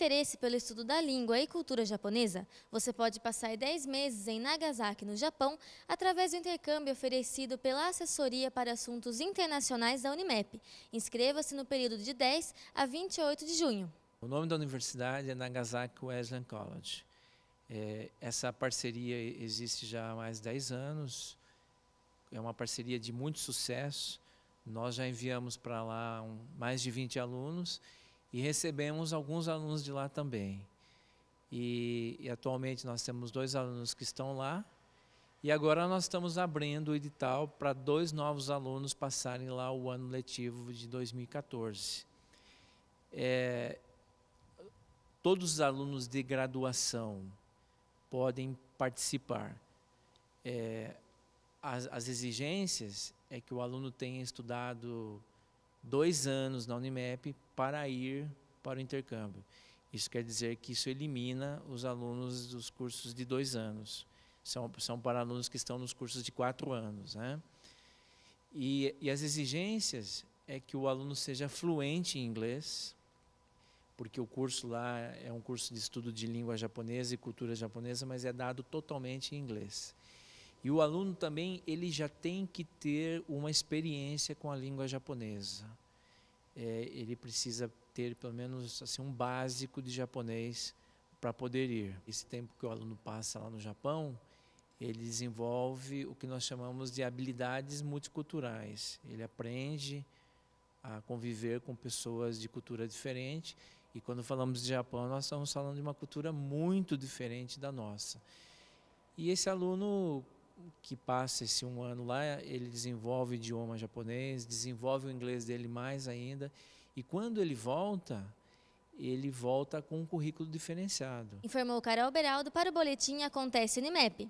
interesse pelo estudo da língua e cultura japonesa, você pode passar 10 meses em Nagasaki, no Japão, através do intercâmbio oferecido pela Assessoria para Assuntos Internacionais da Unimep. Inscreva-se no período de 10 a 28 de junho. O nome da universidade é Nagasaki Wesleyan College. É, essa parceria existe já há mais de 10 anos, é uma parceria de muito sucesso. Nós já enviamos para lá um, mais de 20 alunos e recebemos alguns alunos de lá também. E, e, atualmente nós temos dois alunos que estão lá. E agora nós estamos abrindo o edital para dois novos alunos passarem lá o ano letivo de 2014. É, todos os alunos de graduação podem participar. É, as, as exigências é que o aluno tenha estudado dois anos na Unimep para ir para o intercâmbio. Isso quer dizer que isso elimina os alunos dos cursos de dois anos. São, são para alunos que estão nos cursos de quatro anos. Né? E, e as exigências é que o aluno seja fluente em inglês, porque o curso lá é um curso de estudo de língua japonesa e cultura japonesa, mas é dado totalmente em inglês. E o aluno também ele já tem que ter uma experiência com a língua japonesa. É, ele precisa ter pelo menos assim um básico de japonês para poder ir. Esse tempo que o aluno passa lá no Japão, ele desenvolve o que nós chamamos de habilidades multiculturais. Ele aprende a conviver com pessoas de cultura diferente. E quando falamos de Japão, nós estamos falando de uma cultura muito diferente da nossa. E esse aluno, que passa esse um ano lá, ele desenvolve o idioma japonês, desenvolve o inglês dele mais ainda. E quando ele volta, ele volta com um currículo diferenciado. Informou Carol Beraldo para o Boletim Acontece no IMEP.